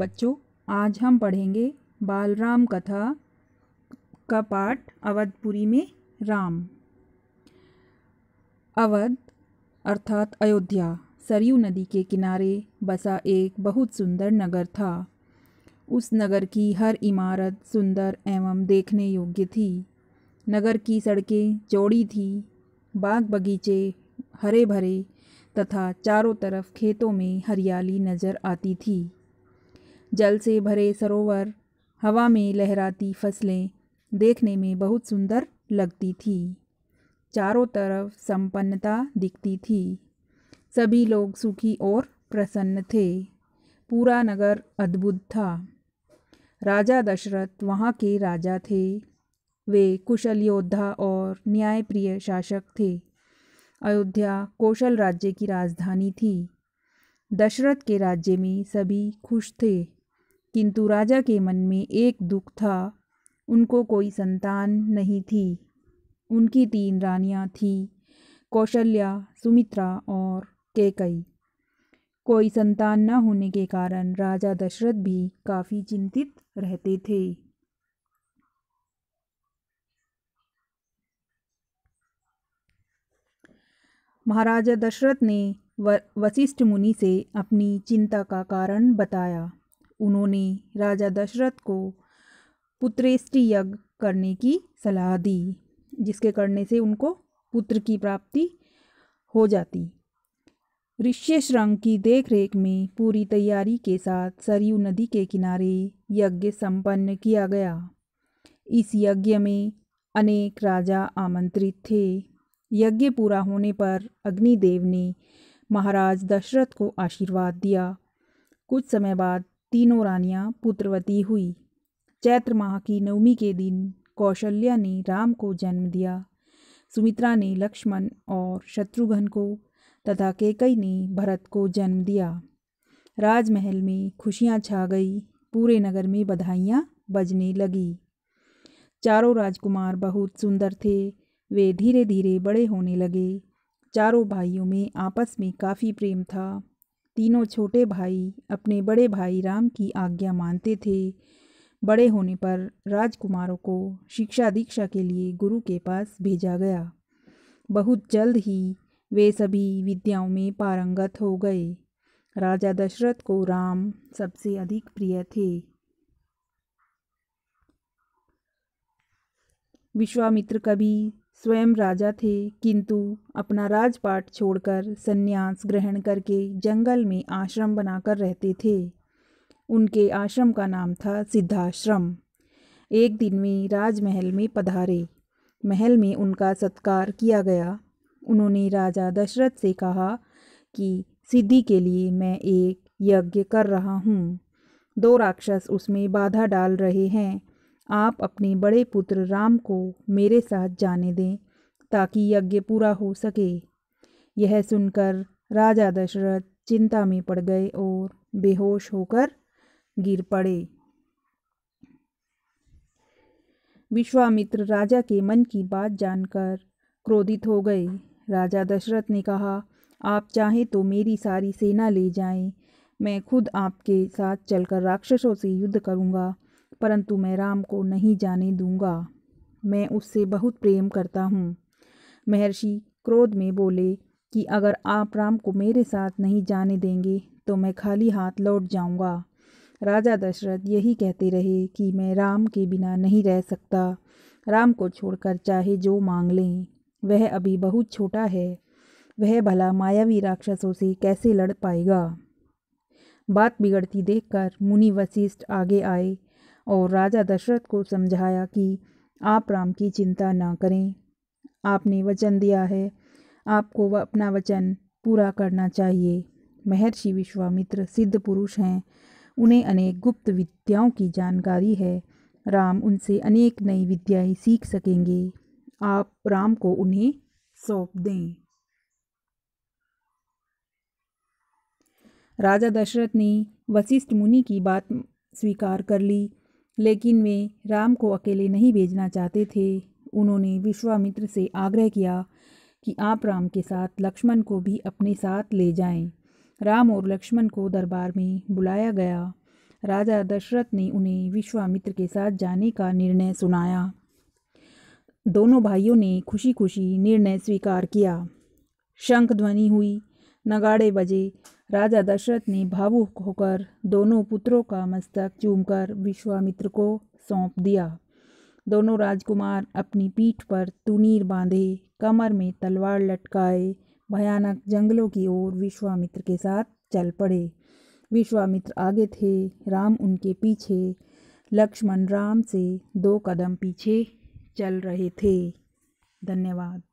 बच्चों आज हम पढ़ेंगे बालराम कथा का पाठ अवधपुरी में राम अवध अर्थात अयोध्या सरयू नदी के किनारे बसा एक बहुत सुंदर नगर था उस नगर की हर इमारत सुंदर एवं देखने योग्य थी नगर की सड़कें चौड़ी थी बाग बगीचे हरे भरे तथा चारों तरफ खेतों में हरियाली नज़र आती थी जल से भरे सरोवर हवा में लहराती फसलें देखने में बहुत सुंदर लगती थी चारों तरफ संपन्नता दिखती थी सभी लोग सुखी और प्रसन्न थे पूरा नगर अद्भुत था राजा दशरथ वहाँ के राजा थे वे कुशल योद्धा और न्यायप्रिय शासक थे अयोध्या कौशल राज्य की राजधानी थी दशरथ के राज्य में सभी खुश थे किंतु राजा के मन में एक दुख था उनको कोई संतान नहीं थी उनकी तीन रानियां थीं कौशल्या सुमित्रा और केकई कोई संतान न होने के कारण राजा दशरथ भी काफ़ी चिंतित रहते थे महाराजा दशरथ ने वशिष्ठ मुनि से अपनी चिंता का कारण बताया उन्होंने राजा दशरथ को पुत्रेष्टि यज्ञ करने की सलाह दी जिसके करने से उनको पुत्र की प्राप्ति हो जाती ऋष्यश्रंग की देखरेख में पूरी तैयारी के साथ सरयू नदी के किनारे यज्ञ संपन्न किया गया इस यज्ञ में अनेक राजा आमंत्रित थे यज्ञ पूरा होने पर अग्निदेव ने महाराज दशरथ को आशीर्वाद दिया कुछ समय बाद तीनों रानियां पुत्रवती हुई चैत्र माह की नवमी के दिन कौशल्या ने राम को जन्म दिया सुमित्रा ने लक्ष्मण और शत्रुघ्न को तथा केकई ने भरत को जन्म दिया राजमहल में खुशियाँ छा गई पूरे नगर में बधाइयाँ बजने लगी चारों राजकुमार बहुत सुंदर थे वे धीरे धीरे बड़े होने लगे चारों भाइयों में आपस में काफ़ी प्रेम था तीनों छोटे भाई अपने बड़े भाई राम की आज्ञा मानते थे बड़े होने पर राजकुमारों को शिक्षा दीक्षा के लिए गुरु के पास भेजा गया बहुत जल्द ही वे सभी विद्याओं में पारंगत हो गए राजा दशरथ को राम सबसे अधिक प्रिय थे विश्वामित्र कभी स्वयं राजा थे किंतु अपना राजपाट छोड़कर संन्यास ग्रहण करके जंगल में आश्रम बनाकर रहते थे उनके आश्रम का नाम था सिद्धाश्रम एक दिन में राजमहल में पधारे महल में उनका सत्कार किया गया उन्होंने राजा दशरथ से कहा कि सिद्धि के लिए मैं एक यज्ञ कर रहा हूँ दो राक्षस उसमें बाधा डाल रहे हैं आप अपने बड़े पुत्र राम को मेरे साथ जाने दें ताकि यज्ञ पूरा हो सके यह सुनकर राजा दशरथ चिंता में पड़ गए और बेहोश होकर गिर पड़े विश्वामित्र राजा के मन की बात जानकर क्रोधित हो गए राजा दशरथ ने कहा आप चाहें तो मेरी सारी सेना ले जाएं मैं खुद आपके साथ चलकर राक्षसों से युद्ध करूंगा परंतु मैं राम को नहीं जाने दूंगा मैं उससे बहुत प्रेम करता हूँ महर्षि क्रोध में बोले कि अगर आप राम को मेरे साथ नहीं जाने देंगे तो मैं खाली हाथ लौट जाऊंगा राजा दशरथ यही कहते रहे कि मैं राम के बिना नहीं रह सकता राम को छोड़कर चाहे जो मांग लें वह अभी बहुत छोटा है वह भला मायावी राक्षसों से कैसे लड़ पाएगा बात बिगड़ती देखकर मुनि वशिष्ठ आगे आए और राजा दशरथ को समझाया कि आप राम की चिंता ना करें आपने वचन दिया है आपको वह अपना वचन पूरा करना चाहिए महर्षि विश्वामित्र सिद्ध पुरुष हैं उन्हें अनेक गुप्त विद्याओं की जानकारी है राम उनसे अनेक नई विद्याएं सीख सकेंगे आप राम को उन्हें सौंप दें राजा दशरथ ने वशिष्ठ मुनि की बात स्वीकार कर ली लेकिन वे राम को अकेले नहीं भेजना चाहते थे उन्होंने विश्वामित्र से आग्रह किया कि आप राम के साथ लक्ष्मण को भी अपने साथ ले जाएं। राम और लक्ष्मण को दरबार में बुलाया गया राजा दशरथ ने उन्हें विश्वामित्र के साथ जाने का निर्णय सुनाया दोनों भाइयों ने खुशी खुशी निर्णय स्वीकार किया शंख ध्वनि हुई नगाड़े बजे राजा दशरथ ने भावुक होकर दोनों पुत्रों का मस्तक चूमकर विश्वामित्र को सौंप दिया दोनों राजकुमार अपनी पीठ पर तुनीर बांधे कमर में तलवार लटकाए भयानक जंगलों की ओर विश्वामित्र के साथ चल पड़े विश्वामित्र आगे थे राम उनके पीछे लक्ष्मण राम से दो कदम पीछे चल रहे थे धन्यवाद